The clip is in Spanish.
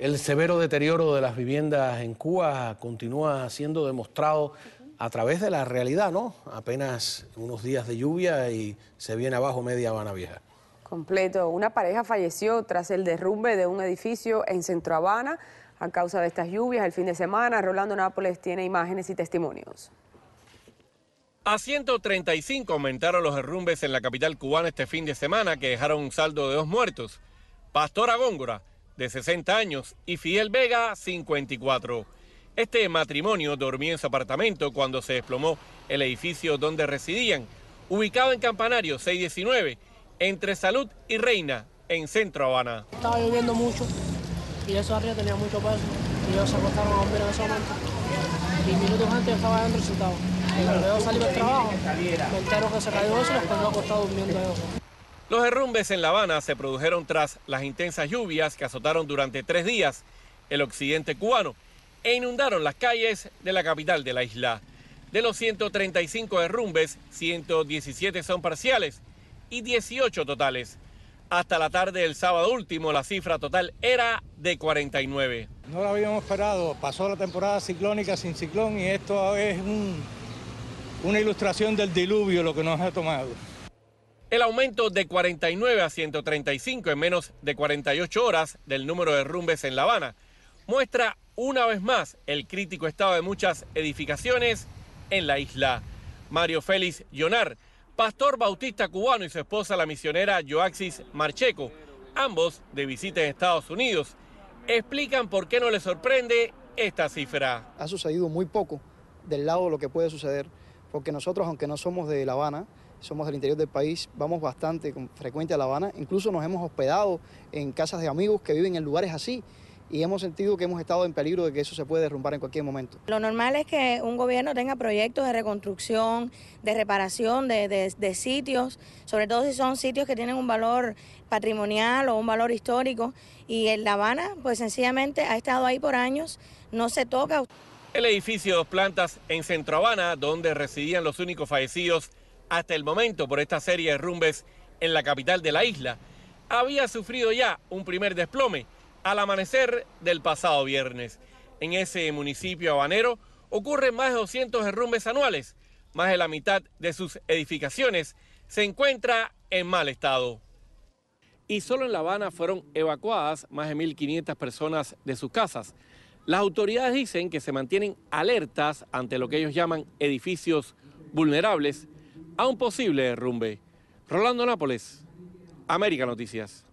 El severo deterioro de las viviendas en Cuba continúa siendo demostrado a través de la realidad, ¿no? Apenas unos días de lluvia y se viene abajo media Habana Vieja. Completo. Una pareja falleció tras el derrumbe de un edificio en Centro Habana a causa de estas lluvias el fin de semana. Rolando Nápoles tiene imágenes y testimonios. A 135 aumentaron los derrumbes en la capital cubana este fin de semana que dejaron un saldo de dos muertos. Pastora Góngora de 60 años, y Fidel Vega, 54. Este matrimonio dormía en su apartamento cuando se desplomó el edificio donde residían, ubicado en Campanario 619, entre Salud y Reina, en Centro Habana. Estaba lloviendo mucho y eso arriba tenía mucho peso y ellos se acostaron a un en ese Y minutos antes estaba dando resultados. Y cuando yo salí del trabajo, me entero que se cayó eso y los quedó acostado durmiendo eso. Los derrumbes en La Habana se produjeron tras las intensas lluvias que azotaron durante tres días el occidente cubano e inundaron las calles de la capital de la isla. De los 135 derrumbes, 117 son parciales y 18 totales. Hasta la tarde del sábado último, la cifra total era de 49. No lo habíamos esperado. Pasó la temporada ciclónica sin ciclón y esto es una ilustración del diluvio lo que nos ha tomado. El aumento de 49 a 135 en menos de 48 horas del número de rumbes en La Habana muestra una vez más el crítico estado de muchas edificaciones en la isla. Mario Félix Llonar, pastor bautista cubano y su esposa la misionera Joaxis Marcheco, ambos de visita en Estados Unidos, explican por qué no les sorprende esta cifra. Ha sucedido muy poco del lado de lo que puede suceder, porque nosotros, aunque no somos de La Habana, somos del interior del país, vamos bastante frecuente a La Habana, incluso nos hemos hospedado en casas de amigos que viven en lugares así y hemos sentido que hemos estado en peligro de que eso se puede derrumbar en cualquier momento. Lo normal es que un gobierno tenga proyectos de reconstrucción, de reparación de, de, sitios, sobre todo si son sitios que tienen un valor patrimonial o un valor histórico. Y en La Habana, pues sencillamente ha estado ahí por años, no se toca. El edificio Dos Plantas en Centro Habana, donde residían los únicos fallecidos hasta el momento por esta serie de rumbes en la capital de la isla, había sufrido ya un primer desplome al amanecer del pasado viernes. En ese municipio habanero ocurren más de 200 derrumbes anuales. Más de la mitad de sus edificaciones se encuentra en mal estado. Y solo en La Habana fueron evacuadas más de 1.500 personas de sus casas. Las autoridades dicen que se mantienen alertas ante lo que ellos llaman edificios vulnerables a un posible derrumbe. Rolando Nápoles, América Noticias.